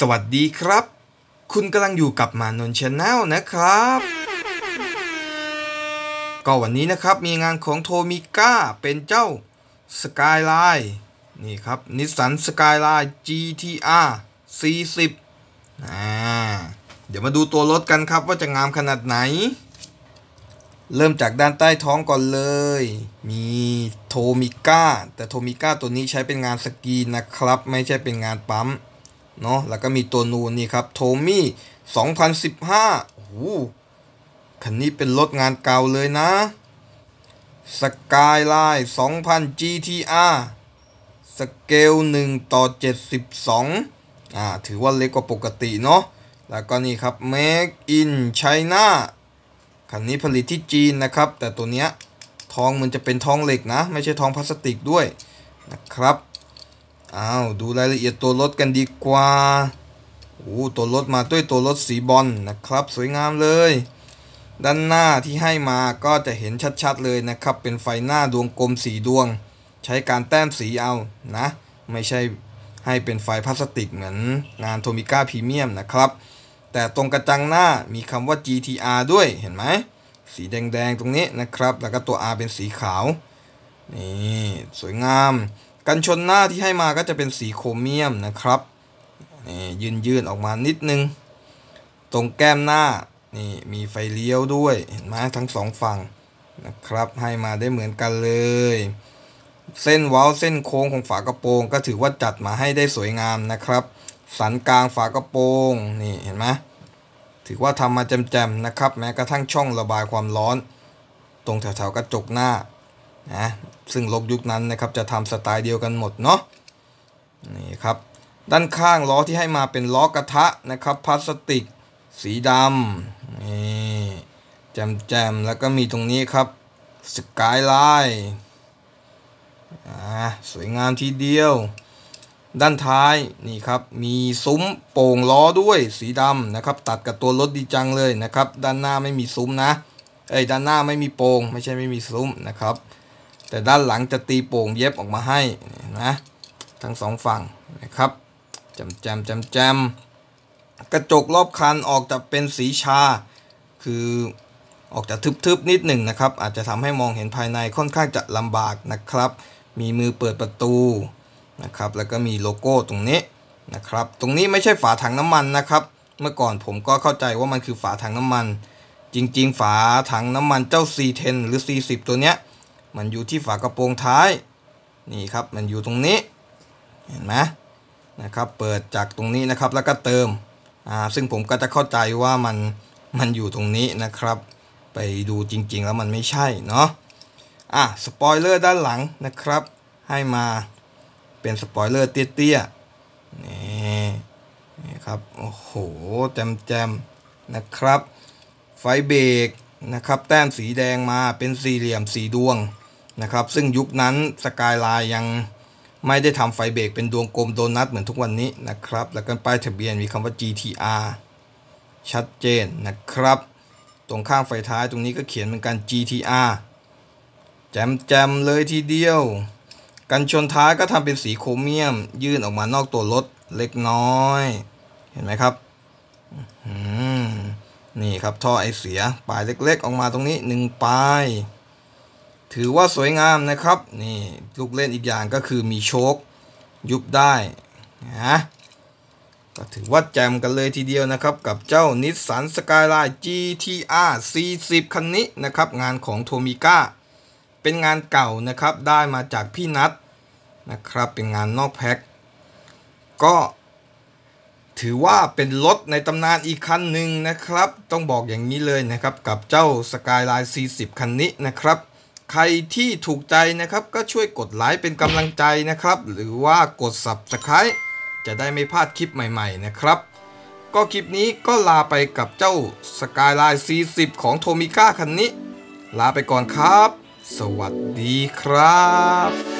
สวัสดีครับ คุณกำลังอยู่กับมานนชาแนลนะครับ ก็วันนี้นะครับมีงานของโทมิก้าเป็นเจ้าสกายไลน์นี่ครับนิสสันสกายไลน์ GTR 40อ่เดี๋ยวมาดูตัวรถกันครับ ว่าจะงามขนาดไหน เริ่มจากด้านใต้ท้องก่อนเลย มีโทมิก้าแต่โทมิก้าตัวนี้ใช้เป็นงานสกีนะครับ ไม่ใช่เป็นงานปั๊มเนาะแล้วก็มีตัวนูนนี่ครับ โทมี่ 2015โอ้โห คันนี้เป็นรถงานเก่าเลยนะ สกายไลน์ 2000 GTR สเกล1ต่อ72อ่าถือว่าเล็กกว่าปกติเนาะแล้วก็นี่ครับ Make in China คันนี้ผลิตที่จีนนะครับ แต่ตัวเนี้ยทองมันจะเป็นทองเหล็กนะ ไม่ใช่ทองพลาสติกด้วยนะครับอ้าวดูรายละเอียดตัวรถกันดีกว่าโอ้ตัวรถมาด้วยตัวรถสีบอลนะครับ สวยงามเลย ด้านหน้าที่ให้มาก็จะเห็นชัดๆ เลยนะครับ เป็นไฟหน้าดวงกลมสีดวง ใช้การแต้มสีเอานะ ไม่ใช่ให้เป็นไฟพลาสติกเหมือนงานโทมิก้าพรีเมียมนะครับ แต่ตรงกระจังหน้ามีคำว่า GTR ด้วยเห็นไหมสีแดงๆตรงนี้นะครับ แล้วก็ตัว R เป็นสีขาวนี่สวยงามกันชนหน้าที่ให้มาก็จะเป็นสีโครเมียมนะครับนี่ยืนยืนออกมานิดนึงตรงแก้มหน้านี่มีไฟเลี้ยวด้วยเห็นไหมทั้งสองฝั่งนะครับให้มาได้เหมือนกันเลย เส้นเว้าเส้นโค้งของฝากระโปรงก็ถือว่าจัดมาให้ได้สวยงามนะครับ สันกลางฝากระโปรงนี่เห็นไหมถือว่าทำมาแจ่มๆนะครับแม้กระทั่งช่องระบายความร้อน ตรงแถวๆกระจกหน้านะ ซึ่งรถยุคนั้นนะครับจะทำสไตล์เดียวกันหมดเนาะนี่ครับ ด้านข้างล้อที่ให้มาเป็นล้อกระทะนะครับพลาสติก สีดำนี่แจมแจมแล้วก็มีตรงนี้ครับ สกายไลน์สวยงามทีเดียว ด้านท้ายนี่ครับ มีซุ้มโป่งล้อด้วยสีดำนะครับ ตัดกับตัวรถดีจังเลยนะครับ ด้านหน้าไม่มีซุ้มนะ เอ้ยด้านหน้าไม่มีโป่งไม่ใช่ไม่มีซุ้มนะครับแต่ด้านหลังจะตีโป่งเย็บออกมาให้นะทั้งสองฝั่งนะครับจำแจมจำแจมกระจกรอบคันออกจะเป็นสีชา คือออกจะทึบๆนิดหนึ่งนะครับ อาจจะทำให้มองเห็นภายในค่อนข้างจะลำบากนะครับ มีมือเปิดประตูนะครับแล้วก็มีโลโก้ตรงนี้นะครับ ตรงนี้ไม่ใช่ฝาถังน้ำมันนะครับ เมื่อก่อนผมก็เข้าใจว่ามันคือฝาถังน้ำมัน จริงๆ ฝาถังน้ำมันเจ้า C10 หรือ C10 ตัวเนี้ยมันอยู่ที่ฝากระโปรงท้ายนี่ครับมันอยู่ตรงนี้เห็นไหมนะครับ เปิดจากตรงนี้นะครับแล้วก็เติมอ่าซึ่งผมก็จะเข้าใจว่ามันมันอยู่ตรงนี้นะครับ ไปดูจริงๆ แล้วมันไม่ใช่เนาะอ่ะสปอยเลอร์ด้านหลังนะครับ ให้มาเป็นสปอยเลอร์เตี้ยๆนี่นี่ครับโอ้โหแจมๆนะครับ ไฟเบรกนะครับ แต้มสีแดงมาเป็นสี่เหลี่ยมสีดวงนะครับซึ่งยุคนั้นสกายไลน์ยังไม่ได้ทำไฟเบรกเป็นดวงกลมโดนัทเหมือนทุกวันนี้นะครับ แล้วก็ป้ายทะเบียนมีคำว่า GTR ชัดเจนนะครับ ตรงข้างไฟท้ายตรงนี้ก็เขียนเหมือนกัน GTR แจมแจมเลยทีเดียว กันชนท้ายก็ทำเป็นสีโครเมียม ยื่นออกมานอกตัวรถเล็กน้อย เห็นไหมครับนี่ครับท่อไอเสียปลายเล็กๆ ออกมาตรงนี้หนึ่งปลายถือว่าสวยงามนะครับนี่ลูกเล่นอีกอย่างก็คือมีโชค ยุบได้นะก็ถือว่าแจมกันเลยทีเดียวนะครับกับเจ้านิสสันสกายไลน์ GTR 40คันนี้นะครับ งานของโทมิก้าเป็นงานเก่านะครับได้มาจากพี่นัทนะครับ เป็นงานนอกแพ็คก็ถือว่าเป็นรถในตำนานอีกคันหนึ่งนะครับ ต้องบอกอย่างนี้เลยนะครับกับเจ้าสกายไลน์40คันนี้นะครับใครที่ถูกใจนะครับก็ช่วยกดไลค์เป็นกำลังใจนะครับ หรือว่ากด Subscribe จะได้ไม่พลาดคลิปใหม่ๆนะครับ ก็คลิปนี้ก็ลาไปกับเจ้า Skyline 40 ของโทมิก้าคันนี้ ลาไปก่อนครับ สวัสดีครับ